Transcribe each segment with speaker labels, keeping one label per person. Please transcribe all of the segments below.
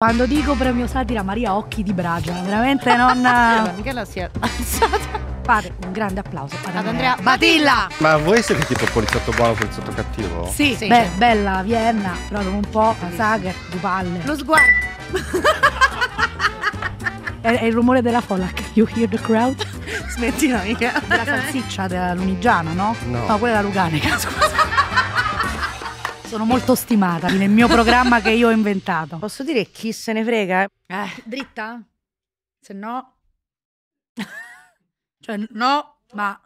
Speaker 1: Quando dico premio satira Maria Occhi di Bragia, veramente non... Eh. Michela si è alzata. Fate un grande applauso ad, ad Andrea, Batilla.
Speaker 2: Ma voi siete tipo poliziotto buono, poliziotto cattivo? Sì, sì. Beh,
Speaker 1: bella Vienna, però dopo un po' la saga due palle. Lo sguardo. è, è, il rumore della folla. You hear the crowd? Smettila, mica. La salsiccia della Lunigiana, no? No. No, quella della la Luganica, scusa. Sono molto stimata nel mio programma che io ho inventato. Posso dire chi
Speaker 3: se ne frega? Eh.
Speaker 1: Dritta? Se no... cioè, no, ma...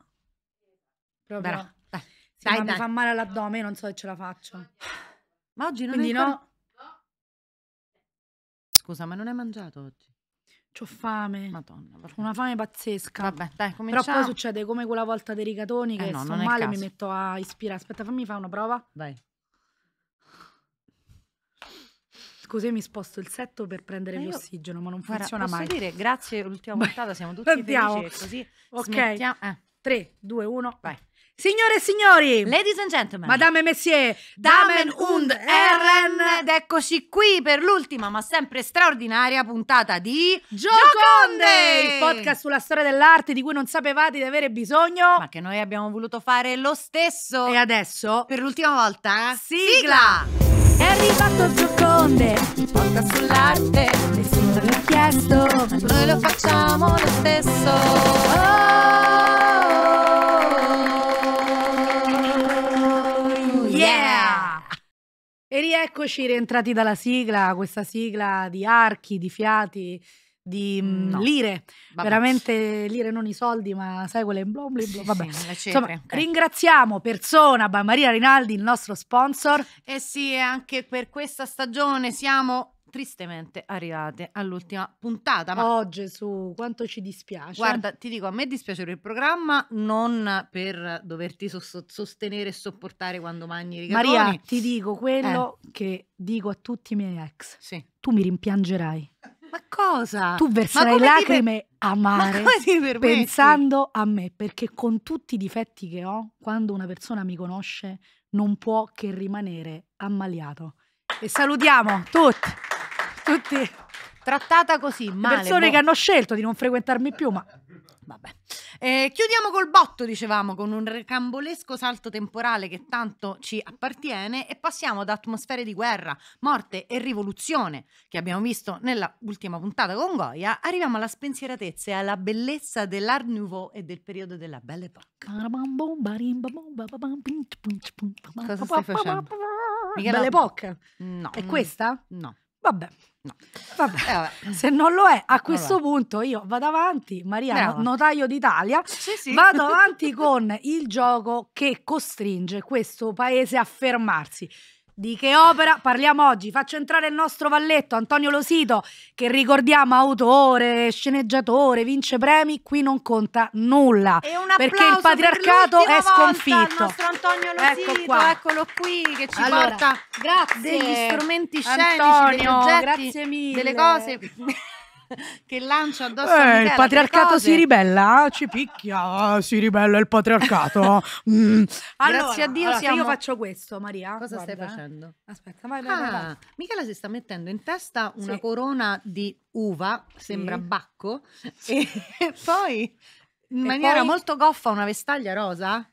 Speaker 1: Però, Dai,
Speaker 3: dai. Sì, ma dai. mi fa
Speaker 1: male all'addome, non so se ce la faccio. Ma oggi non Quindi è... Ancora... no...
Speaker 3: Scusa, ma non hai mangiato oggi? C'ho fame. Madonna, vabbè. una fame pazzesca. Vabbè, dai, cominciamo. Però poi
Speaker 1: succede come quella volta dei rigatoni eh che eh no, sto male mi metto a ispirare. Aspetta, fammi fare una prova. Vai. così mi sposto il setto
Speaker 3: per prendere ma eh, l'ossigeno, ma non funziona posso mai. dire, grazie, l'ultima puntata siamo tutti Andiamo. felici così Ok, Eh. 3, 2, 1, vai.
Speaker 1: Signore e signori, ladies and gentlemen, madame
Speaker 3: e messieurs, damen und herren, ed eccoci qui per l'ultima ma sempre straordinaria puntata di Gioconde, il podcast sulla storia dell'arte di cui non sapevate di avere bisogno, ma che noi abbiamo voluto fare lo stesso. E adesso, per l'ultima volta, sigla! sigla! È arrivato Gioconde, podcast sull'arte, nessuno l'ha chiesto, ma noi lo facciamo lo stesso.
Speaker 1: Oh! E rieccoci rientrati dalla sigla, questa sigla di archi, di fiati, di mm, no. lire, vabbè. veramente lire non i soldi, ma sai quelle blom blom blom, vabbè. Sì, Insomma, okay. ringraziamo persona Maria Rinaldi, il nostro sponsor.
Speaker 3: E eh sì, anche per questa stagione siamo tristemente arrivate all'ultima puntata. Ma oh
Speaker 1: Gesù, quanto ci dispiace. Guarda,
Speaker 3: ti dico, a me dispiace per il programma, non per doverti so- sostenere e sopportare quando mangi rigatoni. Maria, ti
Speaker 1: dico quello eh. che dico a tutti i miei ex. Sì. Tu mi rimpiangerai.
Speaker 3: Ma cosa? Tu verserai lacrime per... a mare Ma pensando
Speaker 1: a me, perché con tutti i difetti che ho, quando una persona mi conosce, non può che rimanere ammaliato. E salutiamo tutti tutti trattata così male. persone boh. che hanno
Speaker 3: scelto di non
Speaker 1: frequentarmi più, ma
Speaker 3: vabbè. Eh, chiudiamo col botto, dicevamo, con un recambolesco salto temporale che tanto ci appartiene e passiamo da atmosfere di guerra, morte e rivoluzione che abbiamo visto nella ultima puntata con Goya, arriviamo alla spensieratezza e alla bellezza dell'Art Nouveau e del periodo della Belle Époque.
Speaker 1: Cosa stai facendo?
Speaker 3: Michela... Belle Époque? No. È questa? No.
Speaker 1: Vabbè. No. Vabbè. Eh, vabbè. se non lo è, a eh, questo vabbè. punto io vado avanti, Maria, no, notaio d'Italia, sì, sì. vado avanti con il gioco che costringe questo paese a fermarsi. Di che opera parliamo oggi? Faccio entrare il nostro valletto Antonio Losito, che ricordiamo autore, sceneggiatore, vince premi, qui non conta nulla. perché il patriarcato per è sconfitto. Volta
Speaker 3: Antonio ecco Losito, ecco qua. eccolo qui che ci allora, porta grazie. degli strumenti scenici, Antonio, degli oggetti, grazie mille. delle cose. che lancia addosso eh, il patriarcato si
Speaker 1: ribella, ci picchia, eh, si ribella il patriarcato. mm. allora, Grazie
Speaker 3: a Dio allora, siamo... io faccio questo, Maria. Cosa guarda, stai eh. facendo? Aspetta, vai, vai, ah, vai, Michela si sta mettendo in testa una sì. corona di uva, sì. sembra bacco, sì. e, e poi in e maniera poi... molto goffa una vestaglia rosa.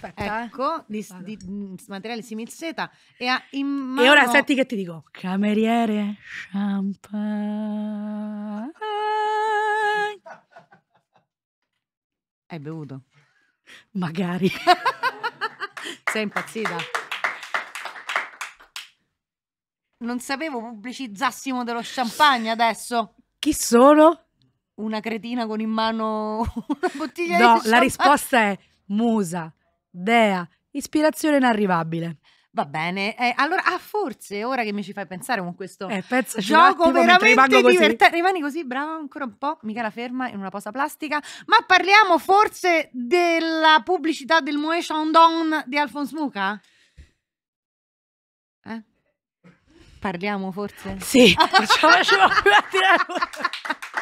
Speaker 3: Aspetta, eh. ecco, di, di, mm, materiale similseta e ha in mano... E ora senti
Speaker 1: che ti dico, cameriere
Speaker 3: champagne. Hai bevuto? Magari. Sei impazzita? Non sapevo pubblicizzassimo dello champagne adesso. Chi sono? Una cretina con in mano una bottiglia no, di champagne. No, la risposta
Speaker 1: è musa Dea, ispirazione inarrivabile.
Speaker 3: Va bene, eh, allora ah, forse ora che mi ci fai pensare con questo eh, gioco veramente divertente, rimani così brava ancora un po', mica la ferma in una posa plastica, ma parliamo forse della pubblicità del Moe Chandon di Alphonse Muca? Eh? Parliamo forse? Sì, facciamo
Speaker 1: più a tirare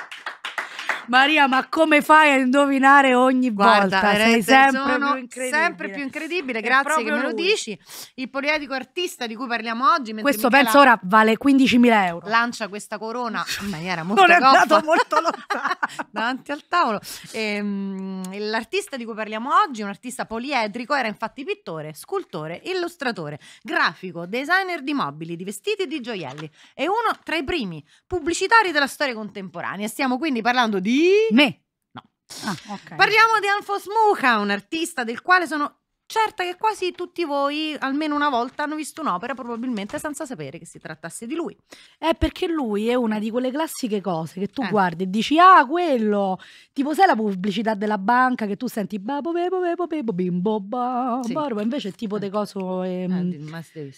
Speaker 1: Maria, ma come fai a indovinare ogni Guarda, volta? Sei sempre
Speaker 3: più, sempre più incredibile. grazie che me lo dici. Il polietico artista di cui parliamo oggi. Questo Michela penso ora
Speaker 1: vale 15.000 euro.
Speaker 3: Lancia questa corona in maniera molto Non è coffa. andato molto lontano. davanti al tavolo. Ehm, l'artista di cui parliamo oggi, un artista poliedrico, era infatti pittore, scultore, illustratore, grafico, designer di mobili, di vestiti e di gioielli. È uno tra i primi pubblicitari della storia contemporanea. Stiamo quindi parlando di Me. No. Ah, okay. Parliamo di Alfos Mucha, un artista del quale sono certa che quasi tutti voi almeno una volta hanno visto un'opera probabilmente senza sapere che si trattasse di lui. È perché lui è
Speaker 1: una di quelle classiche cose che tu eh. guardi e dici ah quello, tipo sai la pubblicità della banca che tu senti babo bebo bebo bebo bimbo ba sì. invece è tipo eh. eh, ehm, di coso ehm, eh,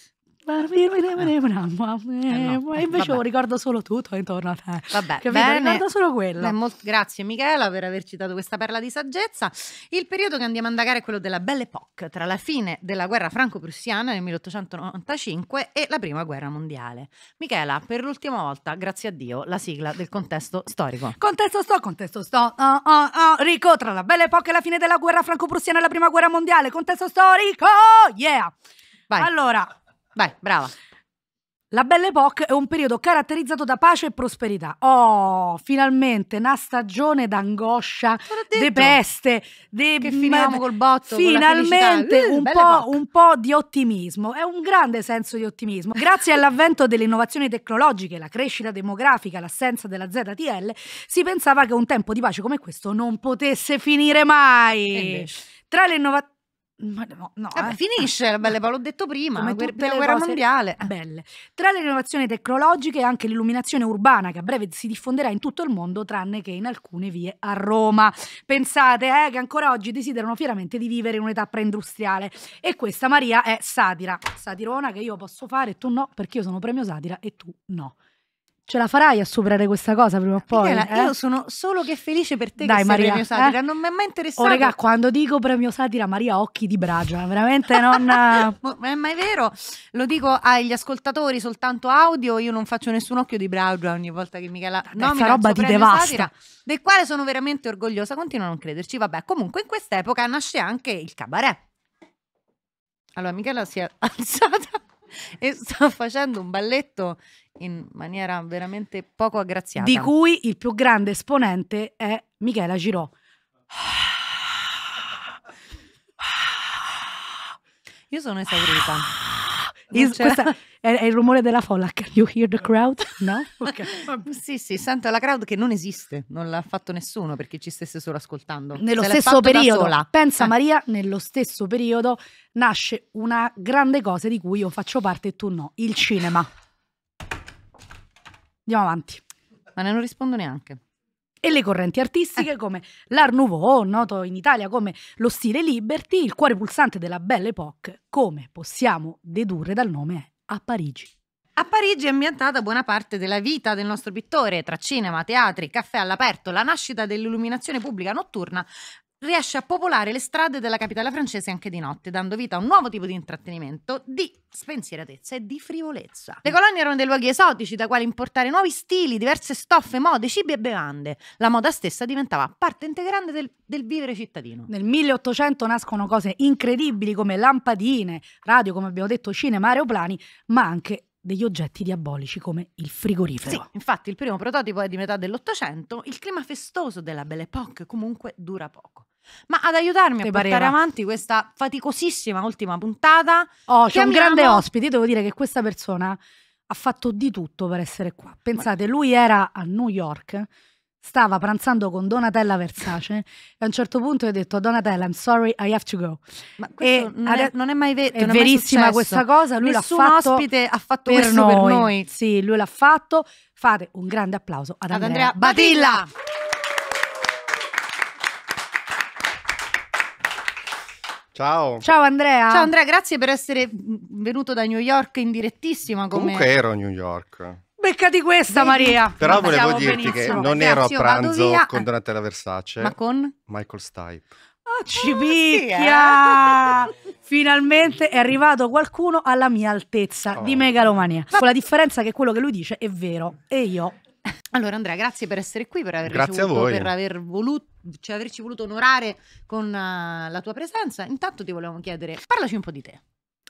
Speaker 1: e eh, eh, eh, invece lo ricordo solo tutto intorno a te. Vabbè, bene. ricordo solo
Speaker 3: quello. Beh, grazie Michela per averci dato questa perla di saggezza. Il periodo che andiamo a indagare è quello della Belle Époque, tra la fine della guerra franco-prussiana nel 1895 e la prima guerra mondiale. Michela, per l'ultima volta, grazie a Dio, la sigla del contesto storico. Contesto sto, contesto sto. Uh, uh, uh. Rico, tra
Speaker 1: la Belle Époque e la fine della guerra franco-prussiana e la prima guerra mondiale. Contesto storico, yeah! Vai. Allora, Vai, brava. La Belle Époque è un periodo caratterizzato da pace e prosperità. Oh, finalmente una stagione d'angoscia, di peste, de... che finiamo col botto. Finalmente un po', un, po', di ottimismo. È un grande senso di ottimismo. Grazie all'avvento delle innovazioni tecnologiche, la crescita demografica, l'assenza della ZTL, si pensava che un tempo di pace come questo non potesse finire mai. Tra le innovazioni ma no, no Vabbè, eh. finisce la Belle Paolo, l'ho detto prima, Come per prima guerra mondiale. Belle. Tra le innovazioni tecnologiche anche l'illuminazione urbana che a breve si diffonderà in tutto il mondo tranne che in alcune vie a Roma. Pensate eh, che ancora oggi desiderano fieramente di vivere in un'età preindustriale e questa Maria è satira, satirona che io posso fare e tu no perché io sono premio satira e tu no. Ce la farai a superare questa cosa prima o poi? Michela, eh? Io
Speaker 3: sono solo che felice per te Dai, che Maria, premio eh? satira, eh? non mi è mai oh, interessato. Oh raga,
Speaker 1: quando dico premio satira, Maria occhi di bragia, veramente non... Ma
Speaker 3: è mai vero, lo dico agli ascoltatori soltanto audio, io non faccio nessun occhio di bragia ogni volta che Michela... Dai, no, roba ti devasta. Satira, del quale sono veramente orgogliosa, continuo a non crederci. Vabbè, comunque in quest'epoca nasce anche il cabaret. Allora Michela si è alzata e sta facendo un balletto in maniera veramente poco aggraziata. Di
Speaker 1: cui il più grande esponente è Michela Girò.
Speaker 3: Io sono esaurita. Is, è,
Speaker 1: è, il rumore della folla. Can you hear the crowd? No? Okay.
Speaker 3: sì, sì, sento la crowd che non esiste, non l'ha fatto nessuno perché ci stesse solo ascoltando. Nello Se stesso periodo,
Speaker 1: pensa eh. Maria, nello stesso periodo nasce una grande cosa di cui io faccio parte e tu no, il cinema. Andiamo avanti. Ma ne non rispondo neanche. E le correnti artistiche eh. come l'Art Nouveau, oh, noto in Italia come lo stile Liberty, il cuore pulsante della Belle Époque, come possiamo
Speaker 3: dedurre dal nome, è a Parigi. A Parigi è ambientata buona parte della vita del nostro pittore, tra cinema, teatri, caffè all'aperto, la nascita dell'illuminazione pubblica notturna, riesce a popolare le strade della capitale francese anche di notte, dando vita a un nuovo tipo di intrattenimento, di spensieratezza e di frivolezza. Le colonie erano dei luoghi esotici da quali importare nuovi stili, diverse stoffe, mode, cibi e bevande. La moda stessa diventava parte integrante del, del vivere cittadino.
Speaker 1: Nel 1800 nascono cose incredibili come lampadine, radio, come abbiamo detto, cinema, aeroplani, ma anche degli oggetti diabolici come il frigorifero. Sì,
Speaker 3: infatti il primo prototipo è di metà dell'Ottocento, il clima festoso della Belle Époque comunque dura poco. Ma ad aiutarmi Te a portare pareva. avanti questa faticosissima ultima puntata, oh, c'è un grande ospite,
Speaker 1: Io devo dire che questa persona ha fatto di tutto per essere qua. Pensate, lui era a New York, stava pranzando con Donatella Versace e a un certo punto ho detto Donatella I'm sorry I have to go ma
Speaker 3: questo non è, non, è, mai vero è verissima è
Speaker 1: questa cosa lui Nessun l'ha fatto ospite
Speaker 3: ha fatto per questo noi. per noi
Speaker 1: sì lui l'ha fatto fate un grande applauso ad, ad Andrea, Andrea Batilla. Batilla.
Speaker 2: Ciao. Ciao
Speaker 3: Andrea. Ciao Andrea, grazie per essere venuto da New York in direttissima. Come... Comunque
Speaker 2: ero a New York.
Speaker 3: Beccati questa, Vedi? Maria. Però Ma volevo dirti benissimo. che non ero a pranzo con
Speaker 2: Donatella Versace, ma con Michael Stipe.
Speaker 1: Ah, ci ah, picchia! sì, eh? Finalmente è arrivato qualcuno alla mia altezza oh. di megalomania. Con la differenza che quello che lui dice è vero e io
Speaker 3: allora Andrea, grazie per essere qui, per aver, ricevuto, per aver voluto, cioè, averci voluto onorare con uh, la tua presenza. Intanto ti volevamo chiedere, parlaci un po' di te.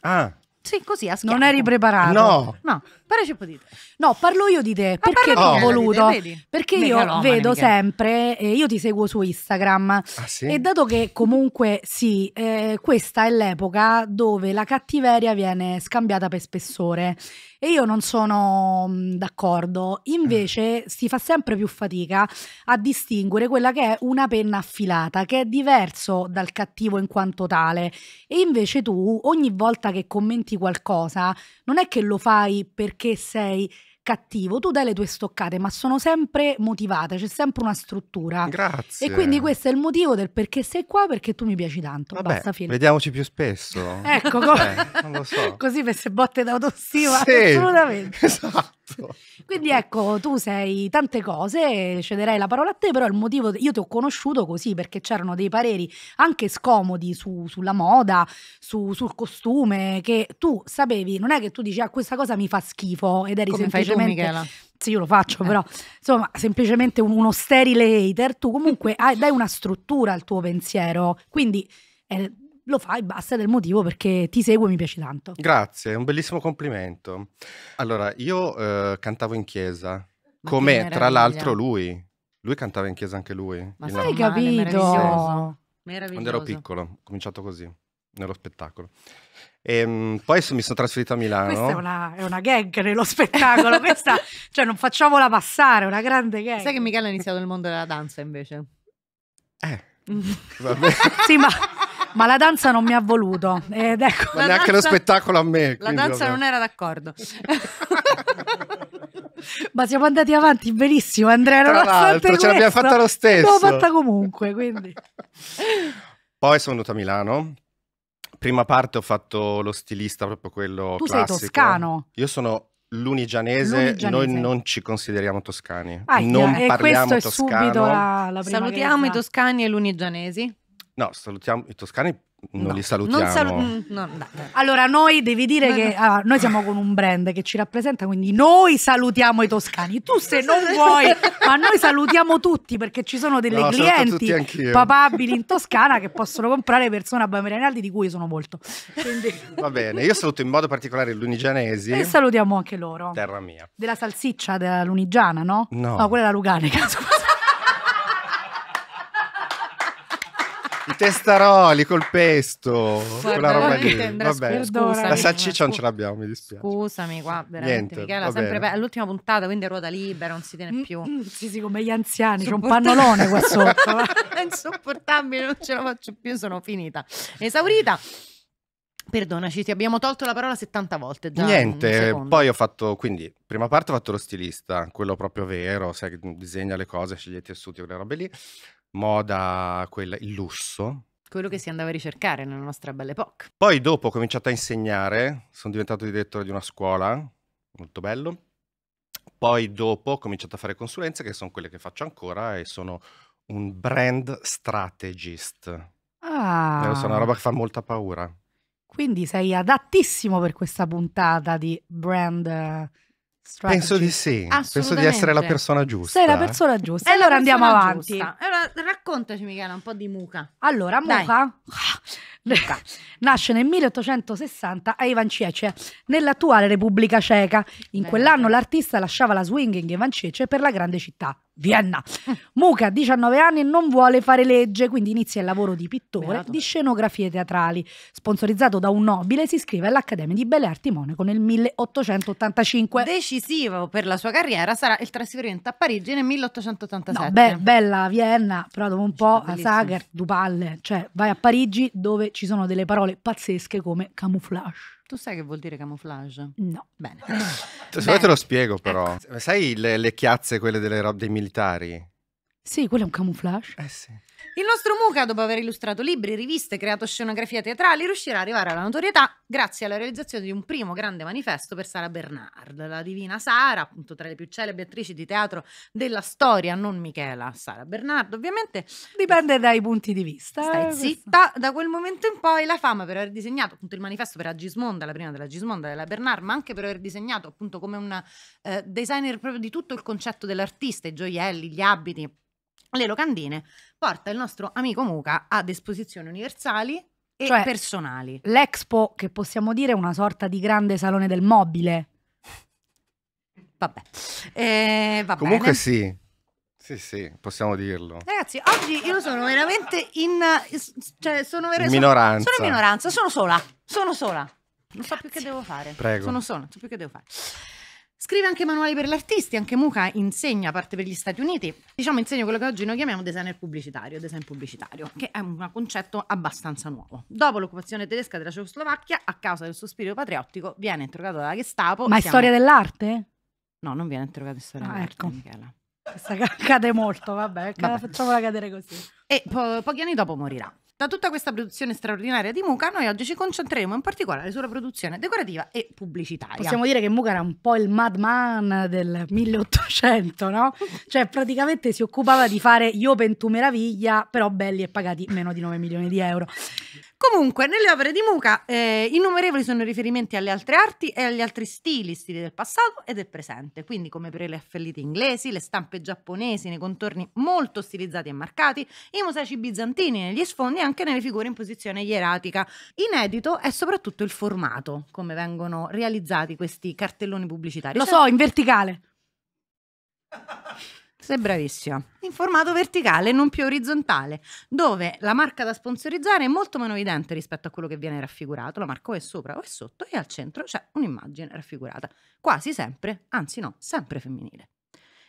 Speaker 3: Ah, sì, così a schiaffo. Non eri preparato. No. No, però ci puoi
Speaker 1: No, parlo io di te. Ma perché ho voluto? Te, perché io Roma, vedo Michele. sempre, eh, io ti seguo su Instagram. Ah, sì? E dato che comunque sì, eh, questa è l'epoca dove la cattiveria viene scambiata per spessore. E io non sono mm, d'accordo. Invece eh. si fa sempre più fatica a distinguere quella che è una penna affilata, che è diverso dal cattivo in quanto tale. E invece tu, ogni volta che commenti qualcosa, non è che lo fai perché sei cattivo, tu dai le tue stoccate, ma sono sempre motivate, c'è sempre una struttura. Grazie. E quindi questo è il motivo del perché sei qua, perché tu mi piaci tanto. Vabbè, Basta, fine.
Speaker 2: Vediamoci più spesso. ecco, come... eh, non lo so.
Speaker 1: così per se botte d'autostima. Sì, assolutamente. Esatto. Quindi ecco, tu sei tante cose, cederei la parola a te, però il motivo, io ti ho conosciuto così perché c'erano dei pareri anche scomodi su, sulla moda, su, sul costume, che tu sapevi, non è che tu dici ah questa cosa mi fa schifo ed eri Come semplicemente semplicemente... Tu, Michela. Sì, io lo faccio, però insomma, semplicemente uno sterile hater, tu comunque hai, dai una struttura al tuo pensiero, quindi eh, lo fai, basta del motivo perché ti seguo e mi piaci tanto.
Speaker 2: Grazie, un bellissimo complimento. Allora, io eh, cantavo in chiesa, come tra l'altro lui. Lui cantava in chiesa anche lui. Ma sai, capito? Meraviglioso. Meraviglioso. Quando ero piccolo, ho cominciato così nello spettacolo. E, ehm, poi mi sono trasferito a Milano. Questa è
Speaker 1: una, è una gag nello spettacolo, questa, cioè non facciamola passare, è una grande gag. Sai che Michele ha iniziato nel mondo della danza invece?
Speaker 2: Eh,
Speaker 1: sì, ma, ma, la danza non mi ha voluto. Ed ecco. Ma
Speaker 2: neanche danza, lo spettacolo a me. La danza vabbè. non
Speaker 3: era d'accordo.
Speaker 1: ma siamo andati avanti benissimo, Andrea. Tra l'altro, ce l'abbiamo fatta lo stesso. L'abbiamo fatta comunque,
Speaker 3: quindi.
Speaker 2: Poi sono venuto a Milano prima parte ho fatto lo stilista, proprio quello tu classico. sei toscano. Io sono lunigianese, lunigianese. noi non ci consideriamo toscani. Ah, non e parliamo è toscano. È la,
Speaker 3: la Salutiamo i toscani e i lunigianesi.
Speaker 2: No, salutiamo i toscani non no, li salutiamo. Non salu- mm,
Speaker 3: no, no. Allora, noi devi
Speaker 1: dire che ah, noi siamo con un brand che ci rappresenta, quindi noi salutiamo i toscani. Tu se non vuoi, ma noi salutiamo tutti perché ci sono delle clienti papabili in Toscana che possono comprare persone a Bambini Rinaldi di cui sono molto.
Speaker 2: Quindi... Va bene, io saluto in modo particolare i lunigianesi. E
Speaker 1: salutiamo anche loro. Terra mia. Della salsiccia della lunigiana, no? No, no quella è la luganica.
Speaker 2: I testaroli col pesto, Guarda, quella roba lì. vabbè, scusami, la salsiccia non ce l'abbiamo, mi dispiace.
Speaker 3: Scusami qua, veramente, Niente, Michela, sempre be- all'ultima puntata, quindi è ruota libera, non si tiene mm, più. mm, sì, sì, come gli anziani,
Speaker 1: c'è un pannolone qua sotto.
Speaker 3: è insopportabile, non ce la faccio più, sono finita. Esaurita. Perdonaci, ti abbiamo tolto la parola 70 volte. Già Niente,
Speaker 2: poi ho fatto, quindi, prima parte ho fatto lo stilista, quello proprio vero, sai, che disegna le cose, sceglie i tessuti, quelle robe lì moda, quella, il lusso.
Speaker 3: Quello che si andava a ricercare nella nostra Belle Époque.
Speaker 2: Poi dopo ho cominciato a insegnare, sono diventato direttore di una scuola, molto bello. Poi dopo ho cominciato a fare consulenze, che sono quelle che faccio ancora, e sono un brand strategist. Ah. È una roba che fa molta paura.
Speaker 1: Quindi sei adattissimo per questa puntata di brand strategist eh, strategy. Penso
Speaker 2: di sì, penso di essere la persona giusta. Sei la persona giusta. E allora andiamo avanti.
Speaker 1: Giusta.
Speaker 3: Allora raccontaci Michela un po' di Muca. Allora, Muca,
Speaker 1: Muca. nasce nel 1860 a Ivancece, nell'attuale Repubblica Ceca. In Beh, quell'anno l'artista lasciava la swinging Ivancece per la grande città, Vienna. Muca, 19 anni, non vuole fare legge, quindi inizia il lavoro di pittore Beato. di scenografie teatrali. Sponsorizzato da un nobile, si iscrive all'Accademia di Belle Arti Monaco nel 1885.
Speaker 3: Decisivo per la sua carriera sarà il trasferimento a Parigi nel 1887. No, be
Speaker 1: bella Vienna, però dopo un po' a Sager, Dupalle, cioè vai a Parigi dove ci sono delle parole pazzesche come camouflage.
Speaker 3: Tu sai che vuol dire camouflage? No. Bene.
Speaker 2: Se Bene. te lo spiego ecco. però. Ecco. Sai le, le, chiazze, quelle delle robe dei militari?
Speaker 1: Sì, quello è un camouflage. Eh sì.
Speaker 3: Il nostro Muca, dopo aver illustrato libri, riviste, creato scenografie teatrali, riuscirà ad arrivare alla notorietà grazie alla realizzazione di un primo grande manifesto per Sara Bernard, la divina Sara, appunto tra le più celebri attrici di teatro della storia, non Michela, Sara Bernard, ovviamente. Dipende dai punti di vista. Stai eh, zitta, da quel momento in poi la fama per aver disegnato appunto il manifesto per Agismonda, la prima della Gismonda della Bernard, ma anche per aver disegnato appunto come un eh, designer proprio di tutto il concetto dell'artista, i gioielli, gli abiti, le locandine porta il nostro amico Muca ad esposizioni universali e cioè, personali.
Speaker 1: L'Expo, che possiamo dire, è una sorta di grande salone del mobile. Vabbè. Eh, va
Speaker 2: Comunque bene. sì. Sì, sì, possiamo dirlo.
Speaker 3: Ragazzi, oggi io sono veramente in... Cioè, sono vera, minoranza. Sono, in minoranza, sono sola, sono sola. Non so più che devo fare. Prego. Sono sola, non so più che devo fare. Scrive anche manuali per gli artisti, anche Muca insegna, a parte per gli Stati Uniti, diciamo insegna quello che oggi noi chiamiamo designer pubblicitario, design pubblicitario, che è un concetto abbastanza nuovo. Dopo l'occupazione tedesca della Cecoslovacchia, a causa del suo spirito patriottico, viene interrogato dalla Gestapo. Ma è siamo... storia dell'arte? No, non viene interrogato in storia ah, dell'arte, ecco. Michela. Questa
Speaker 1: cade molto, vabbè, vabbè, facciamola cadere
Speaker 3: così. E po- pochi anni dopo morirà. Da tutta questa produzione straordinaria di Muca, noi oggi ci concentreremo in particolare sulla produzione decorativa e pubblicitaria. Possiamo dire
Speaker 1: che Muca era un po' il madman del 1800, no? cioè, praticamente si occupava di fare Io pentu meraviglia, però belli e pagati meno
Speaker 3: di 9 milioni di euro. Comunque, nelle opere di Muca eh, innumerevoli sono i riferimenti alle altre arti e agli altri stili, stili del passato e del presente, quindi come per le fellite inglesi, le stampe giapponesi nei contorni molto stilizzati e marcati, i mosaici bizantini negli sfondi e anche nelle figure in posizione ieratica. Inedito è soprattutto il formato, come vengono realizzati questi cartelloni pubblicitari. Lo cioè... so, in
Speaker 1: verticale.
Speaker 3: Sei bravissima. In formato verticale, non più orizzontale, dove la marca da sponsorizzare è molto meno evidente rispetto a quello che viene raffigurato. La marca o è sopra o è sotto e al centro c'è un'immagine raffigurata, quasi sempre, anzi no, sempre femminile.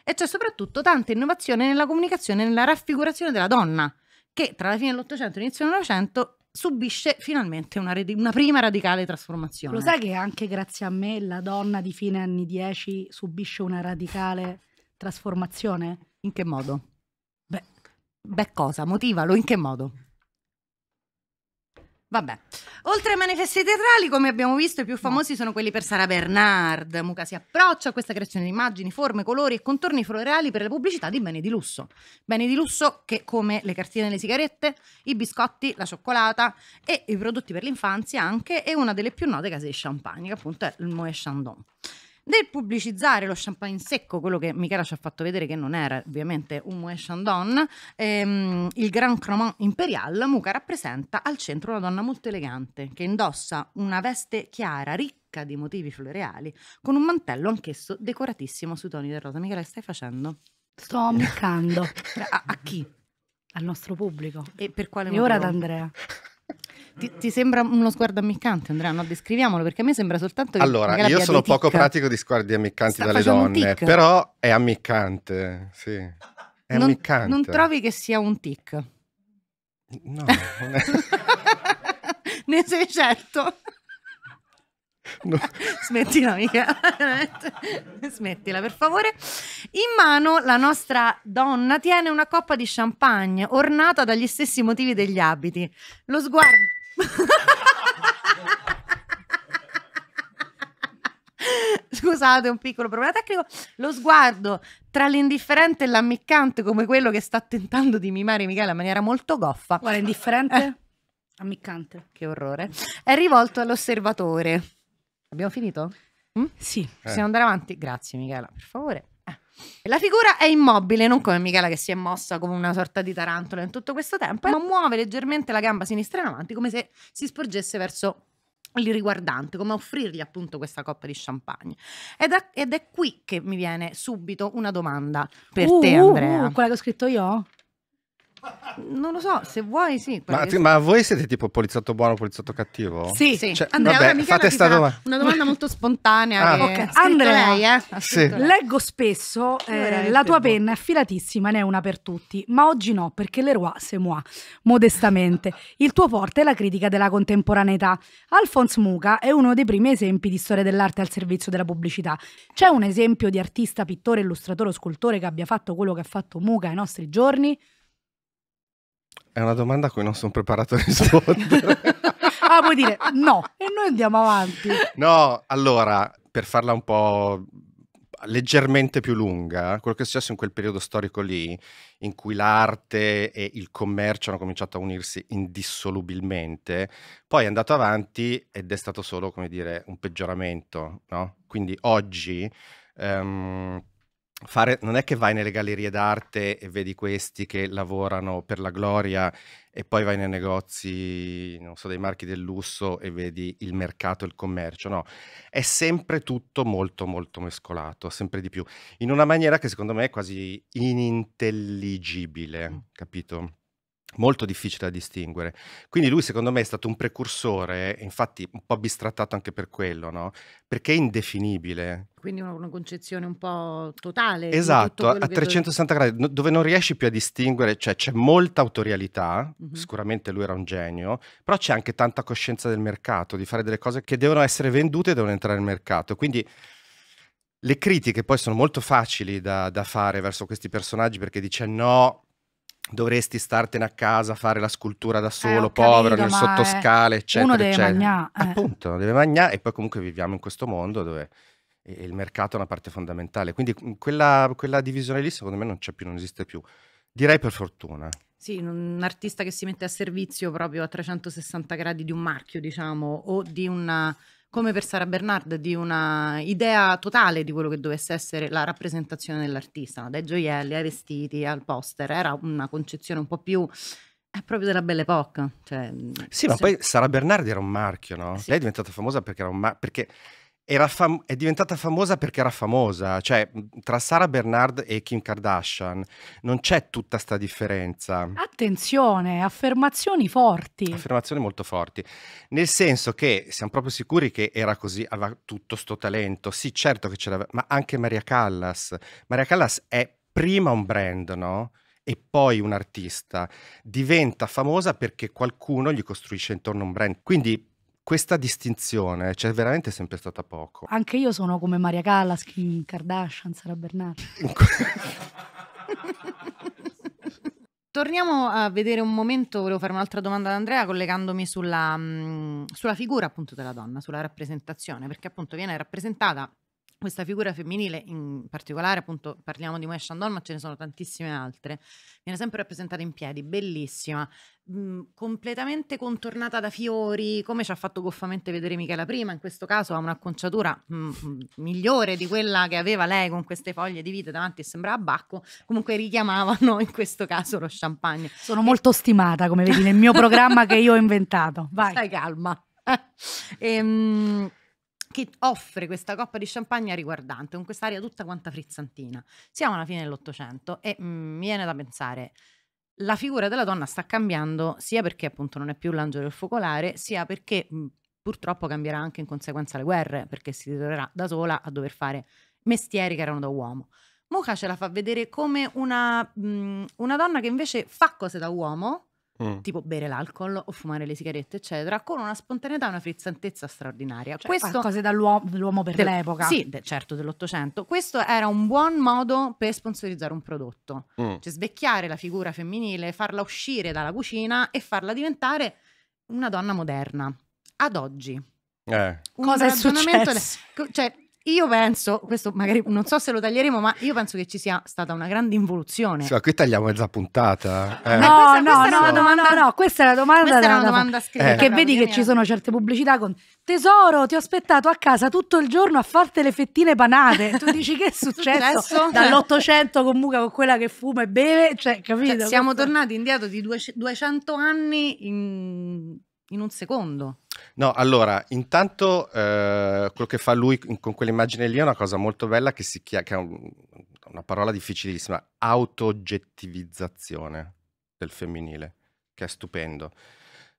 Speaker 3: E c'è soprattutto tanta innovazione nella comunicazione e nella raffigurazione della donna, che tra la fine dell'Ottocento e l'inizio del Novecento subisce finalmente una, una, prima radicale trasformazione. Lo sai che
Speaker 1: anche grazie a me la donna di fine anni 10 subisce una radicale
Speaker 3: Trasformazione? In che modo? Beh, beh cosa? Motivalo, in che modo? Vabbè. Oltre ai manifesti teatrali, come abbiamo visto, i più famosi sono quelli per Sara Bernard. Muca si approccia a questa creazione di immagini, forme, colori e contorni floreali per la pubblicità di beni di lusso. Beni di lusso che, come le cartine e le sigarette, i biscotti, la cioccolata e i prodotti per l'infanzia anche, e una delle più note case di champagne, che appunto è il Moët Chandon nel pubblicizzare lo champagne secco, quello che Michela ci ha fatto vedere che non era ovviamente un Moët Chandon, ehm, il Grand Cremant Imperial, Muca rappresenta al centro una donna molto elegante che indossa una veste chiara, ricca di motivi floreali, con un mantello anch'esso decoratissimo sui toni del rosa. Michela, che stai facendo? Sto ammiccando. a, a chi? Al nostro pubblico. E per quale motivo? E ora ad Andrea. Ti, ti, sembra uno sguardo ammiccante, Andrea? No, descriviamolo perché a me sembra soltanto che. Allora, io sono poco tic. pratico
Speaker 2: di sguardi ammiccanti Sta dalle donne, però è ammiccante, sì. È non, ammiccante. Non trovi
Speaker 3: che sia un tic? No, ne sei certo. No. Smettila, Michela, smettila per favore. In mano la nostra donna tiene una coppa di champagne ornata dagli stessi motivi degli abiti. Lo sguardo. Scusate, un piccolo problema tecnico. Lo sguardo tra l'indifferente e l'ammiccante, come quello che sta tentando di mimare Michele in maniera molto goffa. Guarda, indifferente?
Speaker 1: Ammiccante. Che orrore.
Speaker 3: È rivolto all'osservatore. Abbiamo finito? Mm? Sì. Eh. Possiamo andare avanti? Grazie Michela, per favore. Eh. La figura è immobile, non come Michela che si è mossa come una sorta di tarantola in tutto questo tempo, eh, ma muove leggermente la gamba sinistra in avanti come se si sporgesse verso l'irriguardante, come offrirgli appunto questa coppa di champagne. Ed, ed è, qui che mi viene subito una domanda
Speaker 2: per uh, te, uh, Andrea. Uh, uh, quella
Speaker 3: che ho scritto io? Non lo so, se vuoi sì.
Speaker 2: Ma, ti, ma, voi siete tipo poliziotto buono, poliziotto cattivo? Sì, sì. Cioè, Andrea, vabbè, allora fate sta domanda.
Speaker 3: Una
Speaker 1: domanda molto spontanea. Ah, che... okay. Andrea, lei, eh? sì. leggo spesso eh, la tua penna è affilatissima, ne è una per tutti, ma oggi no, perché le Leroy se moi, modestamente. Il tuo forte è la critica della contemporaneità. Alphonse Muca è uno dei primi esempi di storia dell'arte al servizio della pubblicità. C'è un esempio di artista, pittore, illustratore o scultore che abbia fatto quello che ha fatto Muca ai nostri giorni?
Speaker 2: È una domanda a cui non sono preparato a rispondere.
Speaker 1: ah, vuoi dire no, e noi andiamo avanti.
Speaker 2: No, allora, per farla un po' leggermente più lunga, quello che è successo in quel periodo storico lì, in cui l'arte e il commercio hanno cominciato a unirsi indissolubilmente, poi è andato avanti ed è stato solo, come dire, un peggioramento, no? Quindi oggi... Um, fare, non è che vai nelle gallerie d'arte e vedi questi che lavorano per la gloria e poi vai nei negozi, non so, dei marchi del lusso e vedi il mercato, e il commercio, no, è sempre tutto molto molto mescolato, sempre di più, in una maniera che secondo me è quasi inintelligibile, mm. capito? molto difficile da distinguere. Quindi lui secondo me è stato un precursore, infatti un po' bistrattato anche per quello, no? Perché è indefinibile.
Speaker 3: Quindi una, una concezione un po' totale. Esatto, a 360
Speaker 2: dove... gradi, dove non riesci più a distinguere, cioè c'è molta autorialità, uh -huh. sicuramente lui era un genio, però c'è anche tanta coscienza del mercato, di fare delle cose che devono essere vendute e devono entrare nel mercato. Quindi... Le critiche poi sono molto facili da, da fare verso questi personaggi perché dice no, dovresti startene a casa, fare la scultura da eh, solo, eh, povero, nel sottoscale, eccetera, uno deve eccetera. Magnà,
Speaker 3: eh. Appunto,
Speaker 2: deve magnà e poi comunque viviamo in questo mondo dove il mercato è una parte fondamentale. Quindi quella, quella divisione lì secondo me non c'è più, non esiste più. Direi per fortuna.
Speaker 3: Sì, un artista che si mette a servizio proprio a 360 gradi di un marchio, diciamo, o di una come per Sara Bernard, di una idea totale di quello che dovesse essere la rappresentazione dell'artista, dai gioielli ai vestiti al poster, era una concezione un po' più è eh, proprio della Belle Époque. Cioè, mm, sì, ma
Speaker 2: cioè... poi Sara Bernardi era un marchio, no? Sì. Lei è diventata famosa perché, era un ma- perché fam- è diventata famosa perché era famosa, cioè tra Sara Bernard e Kim Kardashian non c'è tutta questa differenza.
Speaker 1: Attenzione, affermazioni
Speaker 2: forti. Affermazioni molto forti, nel senso che siamo proprio sicuri che era così, aveva tutto sto talento, sì certo che ce l'aveva, ma anche Maria Callas. Maria Callas è prima un brand, no? e poi un artista diventa famosa perché qualcuno gli costruisce intorno un brand. Quindi questa distinzione c'è cioè, veramente sempre stata poco.
Speaker 1: Anche io sono come Maria Callas, Kim Kardashian, Sara Bernardi.
Speaker 3: Torniamo a vedere un momento, volevo fare un'altra domanda ad Andrea collegandomi sulla, mm, sulla figura appunto della donna, sulla rappresentazione, perché appunto viene rappresentata questa figura femminile, in particolare appunto parliamo di Moe Chandon, ma ce ne sono tantissime altre, viene sempre rappresentata in piedi, bellissima, mh, mhmm, completamente contornata da fiori, come ci ha fatto goffamente vedere Michela prima, in questo caso ha un'acconciatura mh, mhmm, mhmm, migliore di quella che aveva lei con queste foglie di vite davanti e sembrava bacco, comunque richiamavano in questo caso lo champagne.
Speaker 1: Sono e... molto stimata, come vedi, nel mio programma che io ho inventato. Vai.
Speaker 3: Stai calma. e, ehm, mh, che offre questa coppa di champagne riguardante, con quest'aria tutta quanta frizzantina. Siamo alla fine dell'Ottocento e mm, mi viene da pensare, la figura della donna sta cambiando sia perché appunto non è più l'angelo del focolare, sia perché mm, purtroppo cambierà anche in conseguenza le guerre, perché si ritroverà da sola a dover fare mestieri che erano da uomo. Muca ce la fa vedere come una, mh, mm, una donna che invece fa cose da uomo, Mm. tipo bere l'alcol o fumare le sigarette, eccetera, con una spontaneità e una frizzantezza straordinaria. Cioè, Questo, cose dall'uomo per del, l'epoca. Sì, de, certo, dell'Ottocento. Questo era un buon modo per sponsorizzare un prodotto, mm. cioè svecchiare la figura femminile, farla uscire dalla cucina e farla diventare una donna moderna. Ad oggi.
Speaker 2: Eh. Un Cosa è successo?
Speaker 3: Le, cioè, io penso, questo magari non so se lo taglieremo, ma io penso che ci sia stata una grande involuzione. Sì, ma
Speaker 2: qui tagliamo mezza puntata. Eh. No,
Speaker 3: eh, questa, no, questa no, no, domanda, no, no, questa è la
Speaker 1: domanda, questa è una domanda scritta. Eh, perché eh. vedi che mia. ci sono certe pubblicità con tesoro, ti ho aspettato a casa tutto il giorno a farti le fettine panate. Tu dici che è successo? successo? Eh. Dall'Ottocento con Muca con quella che fuma e beve, cioè, cioè capito? Cioè, siamo questo?
Speaker 3: tornati indietro di 200 anni in in un secondo.
Speaker 2: No, allora, intanto eh, quello che fa lui con quell'immagine lì è una cosa molto bella che, si chia- che è un, una parola difficilissima, autooggettivizzazione del femminile, che è stupendo.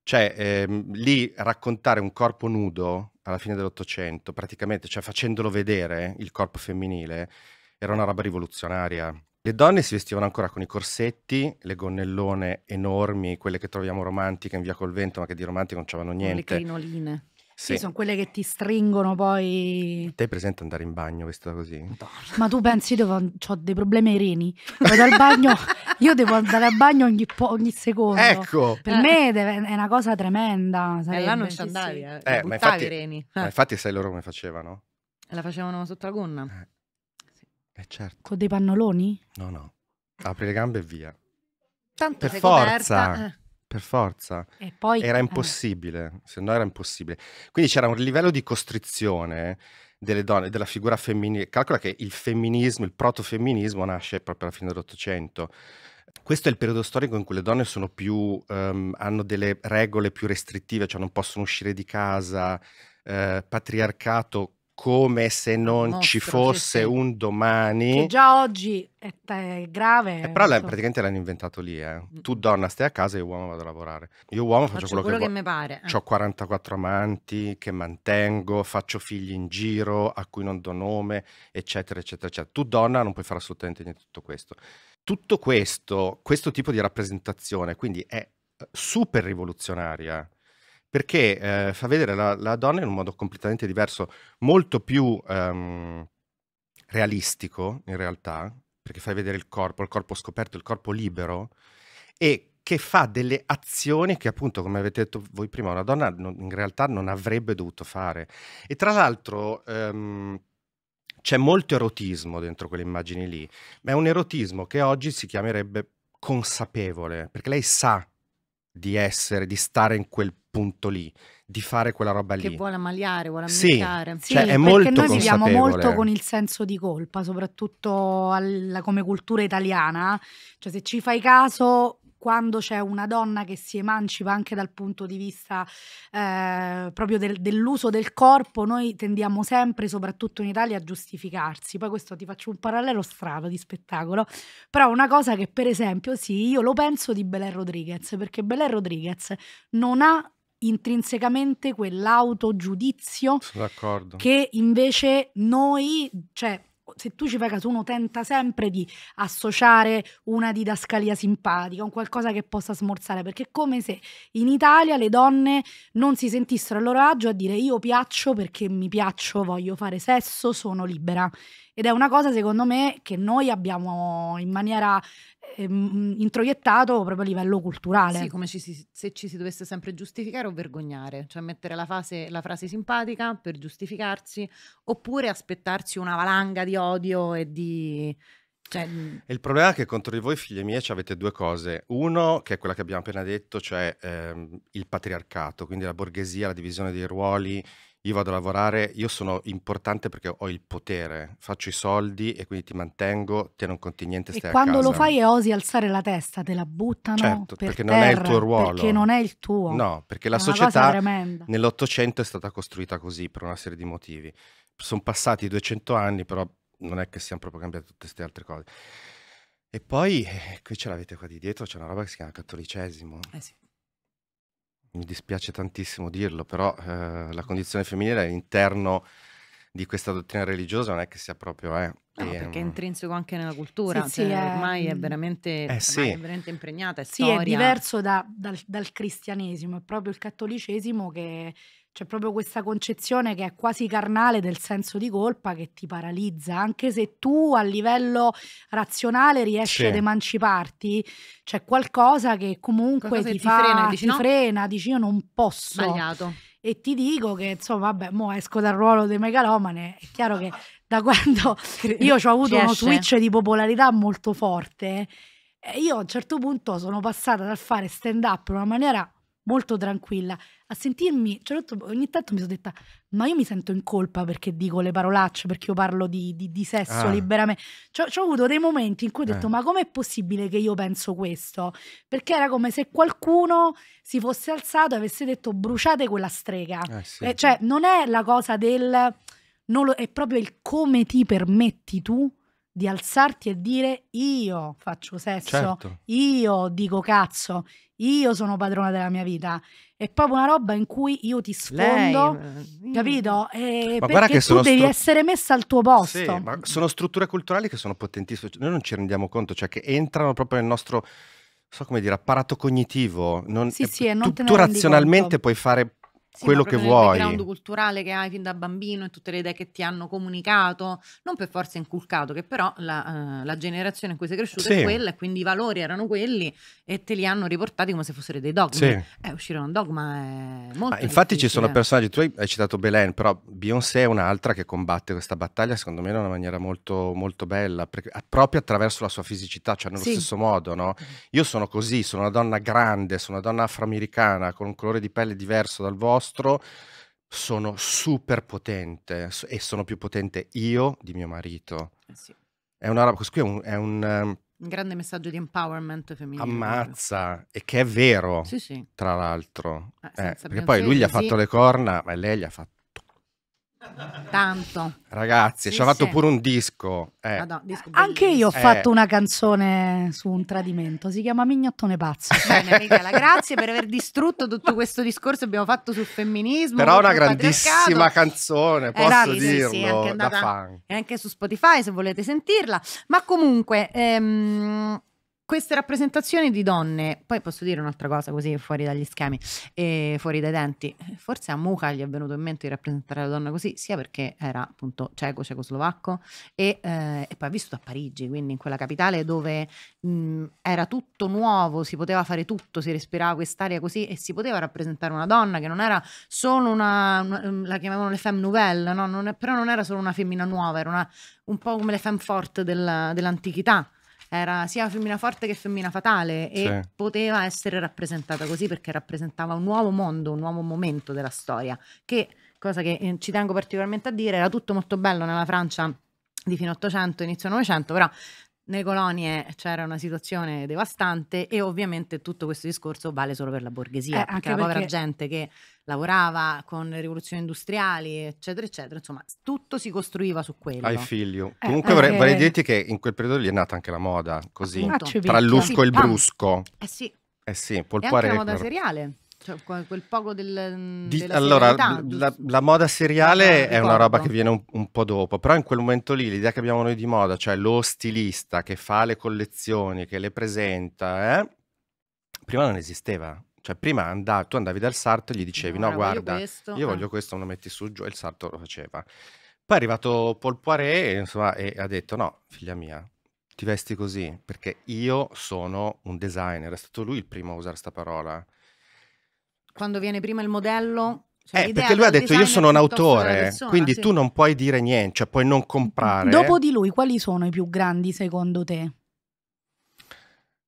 Speaker 2: Cioè, ehm, lì raccontare un corpo nudo alla fine dell'Ottocento, praticamente, cioè facendolo vedere il corpo femminile, era una roba rivoluzionaria. Le donne si vestivano ancora con i corsetti, le gonnellone enormi, quelle che troviamo romantiche in via col vento, ma che di romantiche non c'avevano niente. Le
Speaker 1: crinoline. Sì. sì. sono quelle che ti stringono poi.
Speaker 2: Te è presente andare in bagno vestita così? Madonna.
Speaker 1: Ma tu pensi, io ho dei problemi ai reni. Vado al bagno, io devo andare al bagno ogni, po- ogni secondo. Ecco. Per me deve, è una cosa tremenda. Sarebbe. Eh, là non ci andavi, sì,
Speaker 3: sì. eh. eh ma infatti, i reni. Ma
Speaker 2: infatti sai loro come facevano?
Speaker 1: La facevano sotto la gonna. Eh. Eh certo. Con dei pannoloni?
Speaker 2: No, no. Apri le gambe e via.
Speaker 3: Tanto per forza. Eh.
Speaker 2: Per forza. E poi, era eh. impossibile, eh. se no era impossibile. Quindi c'era un livello di costrizione delle donne, della figura femminile. Calcola che il femminismo, il protofemminismo nasce proprio alla fine dell'Ottocento. Questo è il periodo storico in cui le donne sono più, um, hanno delle regole più restrittive, cioè non possono uscire di casa, eh, patriarcato come se non Nostro, ci fosse sì. un domani. Che
Speaker 1: già oggi è, è grave. Eh, però la, praticamente
Speaker 2: l'hanno inventato lì. Eh. Mm. Tu donna stai a casa e io uomo vado a lavorare. Io uomo faccio, faccio quello, quello, che, che mi pare. Eh. Ho 44 amanti che mantengo, faccio figli in giro a cui non do nome, eccetera, eccetera, eccetera. Tu donna non puoi fare assolutamente niente di tutto questo. Tutto questo, questo tipo di rappresentazione, quindi è eh, super rivoluzionaria perché eh, fa vedere la, la, donna in un modo completamente diverso, molto più ehm, realistico in realtà, perché fai vedere il corpo, il corpo scoperto, il corpo libero, e che fa delle azioni che appunto, come avete detto voi prima, una donna non, in realtà non avrebbe dovuto fare. E tra l'altro... Ehm, c'è molto erotismo dentro quelle immagini lì, ma è un erotismo che oggi si chiamerebbe consapevole, perché lei sa di essere, di stare in quel punto lì, di fare quella roba lì. Che vuole
Speaker 3: ammaliare, vuole ammaliare. Sì,
Speaker 2: cioè, sì è molto noi viviamo molto con il
Speaker 1: senso di colpa, soprattutto alla, come cultura italiana. Cioè se ci fai caso, quando c'è una donna che si emancipa anche dal punto di vista eh, proprio del, dell'uso del corpo, noi tendiamo sempre, soprattutto in Italia, a giustificarsi. Poi questo ti faccio un parallelo strano di spettacolo, però una cosa che per esempio sì, io lo penso di Belen Rodriguez, perché Belen Rodriguez non ha intrinsecamente quell'autogiudizio che invece noi, cioè se tu ci fai caso, uno tenta sempre di associare una didascalia simpatica, un qualcosa che possa smorzare, perché è come se in Italia le donne non si sentissero a loro agio a dire io piaccio perché mi piaccio, voglio fare sesso, sono libera. Ed è una cosa, secondo me, che noi abbiamo in maniera ehm, introiettato proprio a livello culturale. Sì, come
Speaker 3: ci si, se ci si dovesse sempre giustificare o vergognare, cioè mettere la, fase, la frase simpatica per giustificarsi, oppure aspettarsi una valanga di odio e di... Cioè...
Speaker 2: il problema è che contro di voi, figlie mie, ci avete due cose. Uno, che è quella che abbiamo appena detto, cioè ehm, il patriarcato, quindi la borghesia, la divisione dei ruoli, io vado a lavorare, io sono importante perché ho il potere, faccio i soldi e quindi ti mantengo, te non conti niente, stai a casa. e quando lo fai
Speaker 1: e osi alzare la testa, te la buttano certo, per perché terra, non è il tuo ruolo. Perché non è il tuo. No, perché la società
Speaker 2: nell'Ottocento è stata costruita così per una serie di motivi. Sono passati 200 anni, però non è che siano proprio cambiate tutte queste altre cose. E poi, eh, qui ce l'avete qua di dietro, c'è una roba che si chiama cattolicesimo. Eh sì mi dispiace tantissimo dirlo, però eh, la condizione femminile all'interno di questa dottrina religiosa non è che sia proprio... Eh, no, perché è
Speaker 3: ehm, intrinseco anche nella cultura, sì, cioè, sì, ormai è, è, mm, veramente, eh, sì. ormai è veramente, impregnata, è sì, storia. è diverso da, dal, dal, cristianesimo,
Speaker 1: è proprio il cattolicesimo che c'è proprio questa concezione che è quasi carnale del senso di colpa che ti paralizza, anche se tu a livello razionale riesci sì. ad emanciparti, c'è qualcosa che comunque qualcosa ti, che ti, fa, frena, dici, ti no? frena, dici io non posso. Sbagliato. E ti dico che, insomma, vabbè, mo esco dal ruolo dei megalomane, è chiaro che da quando io ho avuto uno switch di popolarità molto forte, eh, io a un certo punto sono passata dal fare stand up in una maniera molto tranquilla. A sentirmi, cioè, ogni tanto mi sono detta, ma io mi sento in colpa perché dico le parolacce, perché io parlo di, di, di sesso ah. liberamente. Cioè, ho avuto dei momenti in cui ho detto, eh. ma com'è possibile che io penso questo? Perché era come se qualcuno si fosse alzato e avesse detto, bruciate quella strega. Eh, sì. eh, cioè, non è la cosa del... Lo, è proprio il come ti permetti tu di alzarti e dire io faccio sesso, certo. io dico cazzo, io sono padrona della mia vita. È proprio una roba in cui io ti sfondo, Lei, eh, mm. capito? E ma perché che tu devi stru... essere messa al tuo posto. Sì, ma
Speaker 2: sono strutture culturali che sono potentissime, cioè, noi non ci rendiamo conto, cioè che entrano proprio nel nostro, so come dire, apparato cognitivo. Non, sì, sì, tu, non tu razionalmente conto. puoi fare sì, quello che vuoi. Il background
Speaker 3: culturale che hai fin da bambino e tutte le idee che ti hanno comunicato, non per forza inculcato, che però la, uh, la generazione in cui sei cresciuto sì. è quella e quindi i valori erano quelli e te li hanno riportati come se fossero dei dogmi. Sì. Eh, uscire da un dogma è eh, molto Ma Infatti difficile. ci sono
Speaker 2: personaggi, tu hai, citato Belen, però Beyoncé è un'altra che combatte questa battaglia secondo me in una maniera molto, molto bella, perché, proprio attraverso la sua fisicità, cioè nello sì. stesso modo, no? Io sono così, sono una donna grande, sono una donna afroamericana con un colore di pelle diverso dal vostro, nostro sono super potente e sono più potente io di mio marito. Eh sì. È una roba, questo qui è un... È un, ehm,
Speaker 3: un grande messaggio di empowerment femminile.
Speaker 2: Ammazza, e che è vero, sì, sì. tra l'altro. Eh, eh, perché poi lui gli ha fatto le corna, ma lei gli ha fatto
Speaker 3: Tanto.
Speaker 2: Ragazzi, sì, ci ha fatto sì. pure un disco. Eh. Madonna, disco eh, Anche io ho fatto eh.
Speaker 1: una
Speaker 3: canzone su un tradimento,
Speaker 1: si chiama Mignottone Pazzo. Bene, Michela, grazie
Speaker 3: per aver distrutto tutto questo discorso abbiamo fatto sul femminismo. Però una grandissima
Speaker 2: canzone, eh, posso eh, dirlo, sì, anche da fan.
Speaker 3: E anche su Spotify se volete sentirla. Ma comunque... Ehm, queste rappresentazioni di donne, poi posso dire un'altra cosa così fuori dagli schemi e fuori dai denti, forse a Muca gli è venuto in mente di rappresentare la donna così, sia perché era appunto cieco, cecoslovacco e, eh, e poi ha vissuto a Parigi, quindi in quella capitale dove mh, era tutto nuovo, si poteva fare tutto, si respirava quest'aria così e si poteva rappresentare una donna che non era solo una, una la chiamavano le femme nouvelle, no? non è, però non era solo una femmina nuova, era una, un po' come le femme forte della, dell'antichità era sia femmina forte che femmina fatale e sì. poteva essere rappresentata così perché rappresentava un nuovo mondo, un nuovo momento della storia, che cosa che eh, ci tengo particolarmente a dire, era tutto molto bello nella Francia di fine 800, inizio 900, però nelle colonie c'era una situazione devastante e ovviamente tutto questo discorso vale solo per la borghesia, eh, anche la povera perché... gente che lavorava con le rivoluzioni industriali, eccetera, eccetera, insomma, tutto si costruiva su quello. Hai figlio. Eh, Comunque vorrei, vorrei, dirti
Speaker 2: che in quel periodo lì è nata anche la moda, così, tra l'usco sì, e il brusco. Eh sì. Eh sì, polpare. E anche la moda
Speaker 3: seriale. Cioè, quel poco del, mm, Di, allora,
Speaker 2: la, la, moda seriale è una roba che viene un, un, po' dopo, però in quel momento lì l'idea che abbiamo noi di moda, cioè lo stilista che fa le collezioni, che le presenta, eh, prima non esisteva. Cioè, prima andavi, tu andavi dal sarto e gli dicevi: No, no guarda, questo, io voglio eh. questo, me lo metti su giù, e il sarto lo faceva. Poi è arrivato Paul Poiré insomma, e ha detto: No, figlia mia, ti vesti così perché io sono un designer. È stato lui il primo a usare questa parola
Speaker 3: quando viene prima il modello cioè, eh, perché lui ha detto io sono un autore, persona, quindi sì. tu non
Speaker 2: puoi dire niente, cioè puoi non comprare. Dopo
Speaker 1: di lui, quali sono i più grandi secondo te?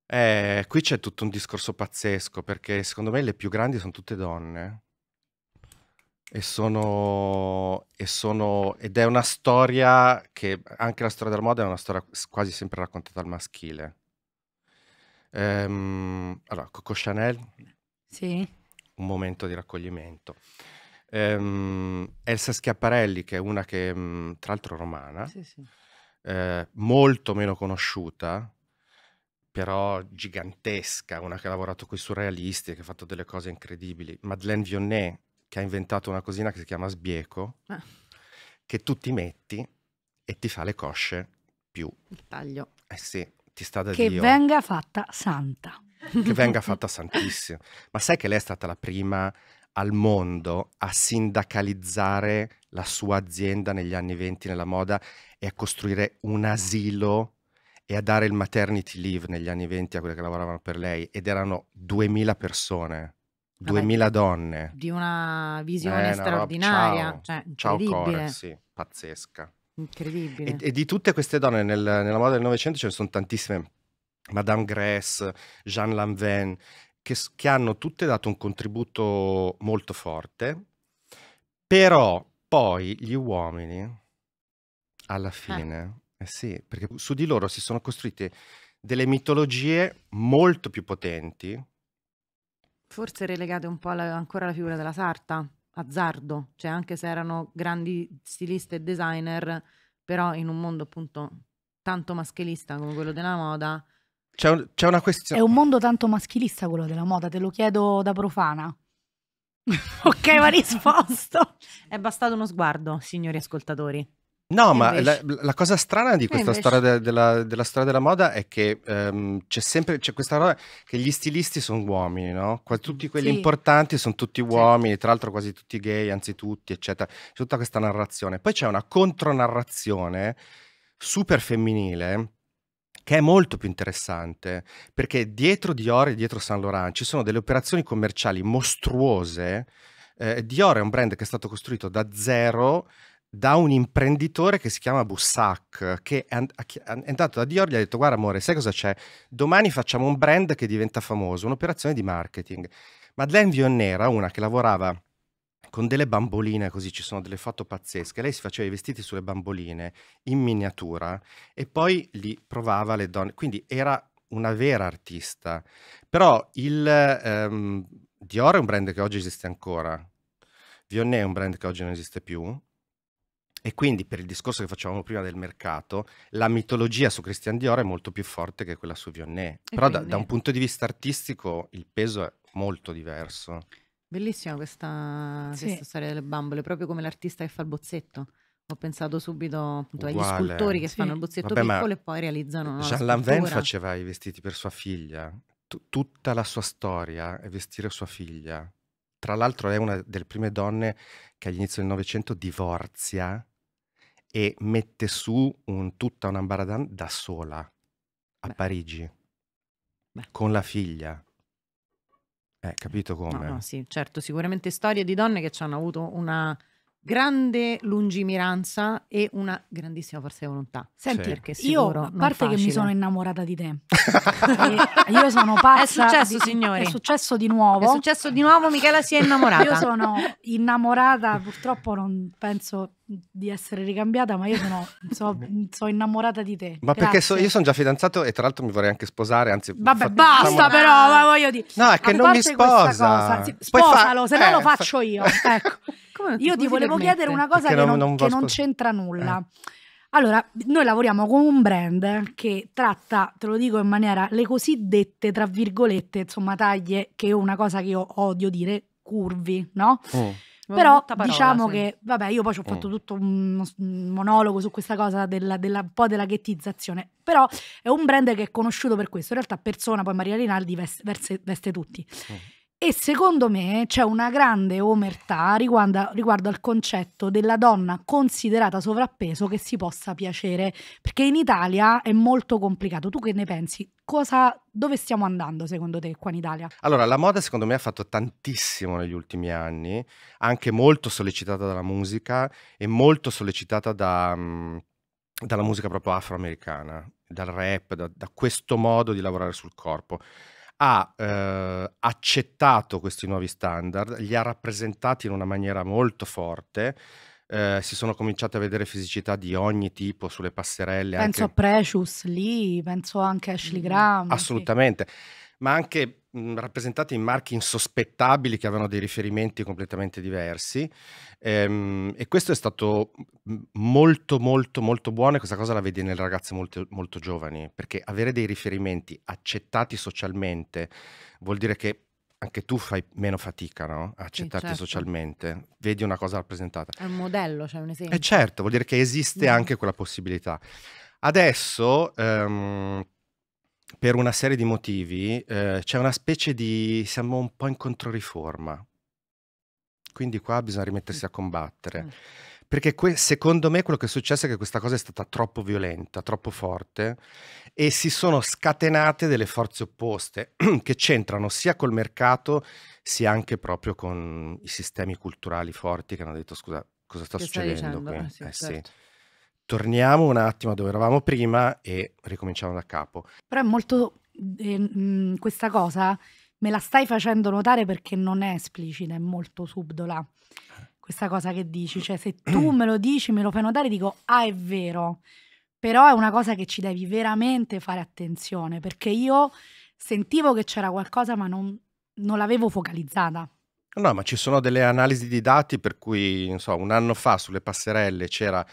Speaker 2: Eh, qui c'è tutto un discorso pazzesco, perché secondo me le più grandi sono tutte donne. E sono, e sono, ed è una storia che anche la storia della moda è una storia quasi sempre raccontata al maschile. Ehm, allora, Coco Chanel. Sì un momento di raccoglimento. Ehm, Elsa Schiaparelli, che è una che mm, tra l'altro romana, sì, sì. Eh, molto meno conosciuta, però gigantesca, una che ha lavorato con i surrealisti e che ha fatto delle cose incredibili. Madeleine Vionnet, che ha inventato una cosina che si chiama sbieco, ah. che tu ti metti e ti fa le cosce più.
Speaker 3: Il taglio.
Speaker 2: Eh sì, ti sta da che Dio. Che venga
Speaker 1: fatta santa
Speaker 2: che venga fatta santissima. Ma sai che lei è stata la prima al mondo a sindacalizzare la sua azienda negli anni 20 nella moda e a costruire un asilo e a dare il maternity leave negli anni 20 a quelle che lavoravano per lei ed erano 2000 persone. 2000 donne di
Speaker 3: una visione eh, straordinaria, no, ciao, cioè, ciao core, sì,
Speaker 2: pazzesca. Incredibile. E, e, di tutte queste donne nel, nella moda del Novecento ce ne sono tantissime Madame Gress, Jean Lanvin, che, che hanno tutte dato un contributo molto forte, però poi gli uomini, alla ah. fine, eh. Eh sì, perché su di loro si sono costruite delle mitologie molto più potenti.
Speaker 3: Forse relegate un po' alla, ancora alla figura della sarta, azzardo, cioè anche se erano grandi stiliste e designer, però in un mondo appunto tanto maschilista come quello della moda, c'è, un, c'è una questione. È un
Speaker 1: mondo tanto maschilista quello della moda, te lo chiedo da profana.
Speaker 3: ok, ma risposto. È bastato uno sguardo, signori ascoltatori.
Speaker 2: No, ma la, la, cosa strana di questa storia de, della, della, storia della moda è che um, c'è sempre c'è questa roba che gli stilisti sono uomini, no? tutti quelli sì. importanti sono tutti uomini, sì. tra l'altro quasi tutti gay, anzi tutti, eccetera. C'è tutta questa narrazione. Poi c'è una contronarrazione super femminile che è molto più interessante, perché dietro Dior e dietro Saint Laurent ci sono delle operazioni commerciali mostruose. Eh, Dior è un brand che è stato costruito da zero da un imprenditore che si chiama Boussac che è andato da Dior e gli ha detto guarda amore, sai cosa c'è? Domani facciamo un brand che diventa famoso, un'operazione di marketing. Madeleine Vionnera, una che lavorava con delle bamboline così ci sono delle foto pazzesche. Lei si faceva i vestiti sulle bamboline in miniatura e poi li provava le donne. Quindi era una vera artista. Però il ehm, Dior è un brand che oggi esiste ancora. Vionnet è un brand che oggi non esiste più. E quindi per il discorso che facevamo prima del mercato, la mitologia su Christian Dior è molto più forte che quella su Vionnet. Però da, da un punto di vista artistico il peso è molto diverso.
Speaker 3: Bellissima questa, sì. questa, storia delle bambole, proprio come l'artista che fa il bozzetto. Ho pensato subito appunto, agli scultori che sì. fanno il bozzetto Vabbè, piccolo e poi realizzano. Jean Lanvin
Speaker 2: faceva i vestiti per sua figlia. T tutta la sua storia è vestire sua figlia. Tra l'altro è una delle prime donne che all'inizio del Novecento divorzia e mette su un, tutta una baradan da sola a Beh. Parigi Beh. con la figlia. Eh, capito come? No, no,
Speaker 3: sì, certo, sicuramente storie di donne che ci hanno avuto una grande lungimiranza e una grandissima forza di volontà. Senti, sì. perché io, a parte che mi sono innamorata di te, io sono pazza. È successo, di, signori. È
Speaker 1: successo di nuovo. È successo di nuovo, Michela si è innamorata. io sono innamorata, purtroppo non penso di essere ricambiata, ma io sono, so, so innamorata di te. Ma Grazie. perché so, io
Speaker 2: sono già fidanzato e tra l'altro mi vorrei anche sposare, anzi... Vabbè, basta facciamo... però, ma
Speaker 1: voglio dire... No, è che non mi sposa. Cosa, sì, sposalo, fa... se no lo eh, faccio io, ecco. Come Io ti volevo chiedere una cosa che non, non, che non c'entra eh. nulla. Eh. Allora, noi lavoriamo con un brand che tratta, te lo dico in maniera, le cosiddette, tra virgolette, insomma, taglie, che è una cosa che io odio dire, curvi, no? Mm. Però parola, diciamo sì. che, vabbè, io poi ci ho fatto mm. tutto un monologo su questa cosa della, della, un po' della ghettizzazione, però è un brand che è conosciuto per questo. In realtà persona, poi Maria Rinaldi veste, veste, veste tutti. Mm. E secondo me c'è una grande omertà riguardo, riguardo, al concetto della donna considerata sovrappeso che si possa piacere, perché in Italia è molto complicato. Tu che ne pensi? Cosa, dove stiamo andando secondo te qua in Italia?
Speaker 2: Allora, la moda secondo me ha fatto tantissimo negli ultimi anni, anche molto sollecitata dalla musica e molto sollecitata da, mm, dalla musica proprio afroamericana, dal rap, da, da questo modo di lavorare sul corpo ha eh, accettato questi nuovi standard, li ha rappresentati in una maniera molto forte. Eh, si sono cominciate a vedere fisicità di ogni tipo sulle passerelle. Penso anche...
Speaker 1: a Precious lì, penso anche a Ashley mm, Graham.
Speaker 2: Assolutamente, sì. ma anche rappresentati in marchi insospettabili che avevano dei riferimenti completamente diversi ehm, e questo è stato molto molto molto buono e questa cosa la vedi nelle ragazze molto, molto giovani perché avere dei riferimenti accettati socialmente vuol dire che anche tu fai meno fatica no? a accettarti certo. socialmente, vedi una cosa rappresentata. È
Speaker 3: un modello, cioè un eh, esempio. E
Speaker 2: certo, vuol dire che esiste mm. anche quella possibilità. Adesso... Ehm, per una serie di motivi eh, c'è una specie di... siamo un po' in controriforma. Quindi qua bisogna rimettersi a combattere. Mm. Perché secondo me quello che è successo è che questa cosa è stata troppo violenta, troppo forte e si sono scatenate delle forze opposte che c'entrano sia col mercato sia anche proprio con i sistemi culturali forti che hanno detto scusa cosa sta che succedendo qui? Ah, eh, certo. sì torniamo un attimo dove eravamo prima e ricominciamo da capo.
Speaker 1: Però è molto... Eh, mh, mm, questa cosa me la stai facendo notare perché non è esplicita, è molto subdola questa cosa che dici, cioè se tu me lo dici, me lo fai notare, dico ah è vero, però è una cosa che ci devi veramente fare attenzione perché io sentivo che c'era qualcosa ma non, non l'avevo focalizzata.
Speaker 2: No, ma ci sono delle analisi di dati per cui, non so, un anno fa sulle passerelle c'era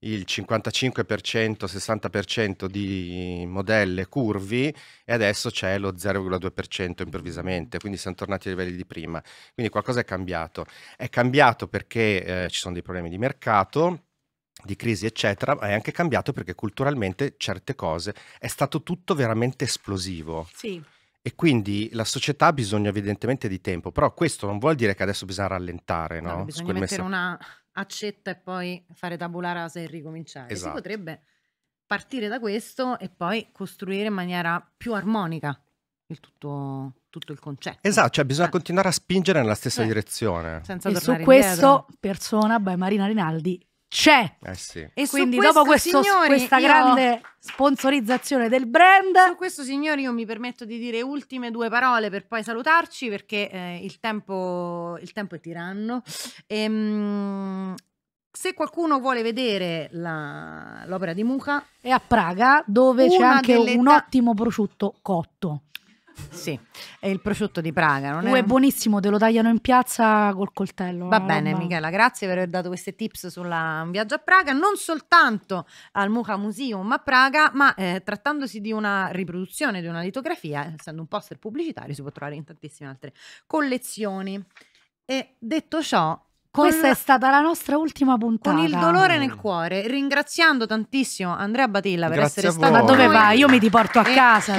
Speaker 2: il 55%, 60% di modelle curvi e adesso c'è lo 0,2% improvvisamente, quindi siamo tornati ai livelli di prima. Quindi qualcosa è cambiato. È cambiato perché eh, ci sono dei problemi di mercato, di crisi eccetera, ma è anche cambiato perché culturalmente certe cose è stato tutto veramente esplosivo. Sì. E quindi la società ha bisogno evidentemente di tempo, però questo non vuol dire che adesso bisogna rallentare, no? no bisogna mettere messa...
Speaker 3: una accetta e poi fare tabula rasa e ricominciare. Esatto. Si potrebbe partire da questo e poi costruire in maniera più armonica il tutto, tutto il concetto.
Speaker 2: Esatto, cioè bisogna eh. continuare a spingere nella stessa eh. direzione. Senza
Speaker 1: e su questo, indietro. persona, beh, Marina Rinaldi c'è. Eh
Speaker 3: sì. E quindi questo, dopo questo, signori, questa io... grande sponsorizzazione del brand... Su questo signori io mi permetto di dire ultime due parole per poi salutarci perché eh, il, tempo, il, tempo, è tiranno. Ehm, se qualcuno vuole vedere l'opera di Muca
Speaker 1: è a Praga dove c'è anche un ottimo prosciutto
Speaker 3: cotto sì, è il prosciutto di Praga, non è? è
Speaker 1: buonissimo, te lo tagliano in
Speaker 3: piazza col coltello. Va bene, roba. Michela, grazie per aver dato queste tips sul viaggio a Praga, non soltanto al Mucha Museum a Praga, ma eh, trattandosi di una riproduzione di una litografia, essendo un poster pubblicitario, si può trovare in tantissime altre collezioni. E detto ciò, questa è
Speaker 1: stata la nostra ultima puntata. Con il dolore nel mm.
Speaker 3: cuore, ringraziando tantissimo Andrea Batilla per Grazie essere stato. Ma dove va? Io
Speaker 1: mi ti porto a eh. casa.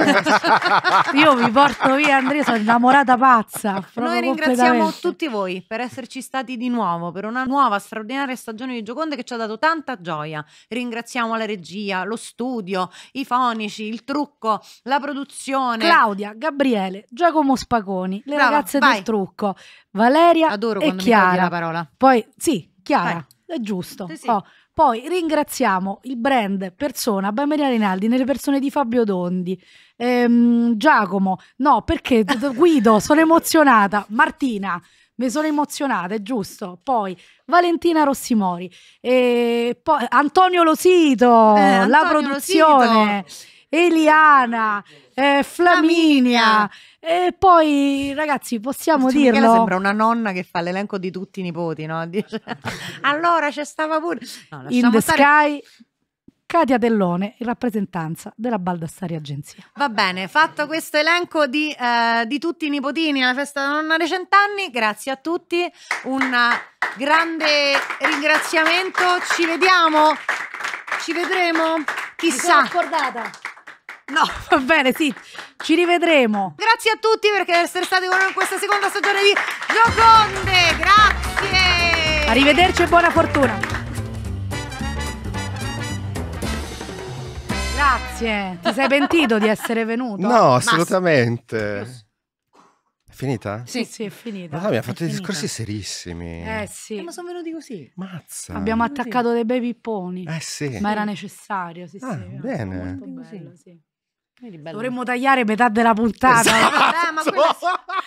Speaker 3: Io mi porto via, Andrea, sono
Speaker 1: innamorata pazza. Noi ringraziamo
Speaker 3: tutti voi per esserci stati di nuovo per una nuova straordinaria stagione di Gioconde che ci ha dato tanta gioia. Ringraziamo la regia, lo studio, i fonici, il trucco, la produzione. Claudia, Gabriele,
Speaker 1: Giacomo Spaconi, le Bravo, ragazze vai. del trucco. Valeria Adoro e Chiara. la parola. Poi sì, Chiara, Vai. è giusto. Sì, sì. Oh. Poi ringraziamo il brand Persona, Bambina Rinaldi, nelle persone di Fabio Dondi, ehm, Giacomo, no perché Guido, sono emozionata, Martina, mi sono emozionata, è giusto. Poi Valentina Rossimori, e poi Antonio Losito, eh, la Antonio produzione. Losito. Eliana,
Speaker 3: eh, Flaminia. E poi, ragazzi, possiamo cioè, dirlo. sembra una nonna che fa l'elenco di tutti i nipoti, no? allora c'è stava pure. No, In the stare... sky.
Speaker 1: Katia Dellone, in rappresentanza della Baldassari Agenzia.
Speaker 3: Va bene, fatto questo elenco di, eh, di tutti i nipotini alla festa della nonna dei cent'anni, grazie a tutti, un grande ringraziamento, ci vediamo, ci vedremo, chissà. Mi sono accordata. No,
Speaker 1: va bene, sì, ci rivedremo.
Speaker 3: Grazie a tutti per essere stati con noi in questa seconda stagione di
Speaker 1: Gioconde, grazie! Arrivederci e buona fortuna. Grazie, ti sei pentito di essere venuto? No,
Speaker 2: assolutamente. Mas finita? Sì, sì, è finita. Ma mi ha fatto dei discorsi serissimi. Eh
Speaker 1: sì. Eh, ma sono venuti così. Mazza. Abbiamo attaccato dei bei pipponi. Eh sì. Ma era necessario, sì, ah, sì. Bene. Molto bello, sì. Dovremmo tagliare metà della puntata. Esatto. Eh, ma quella,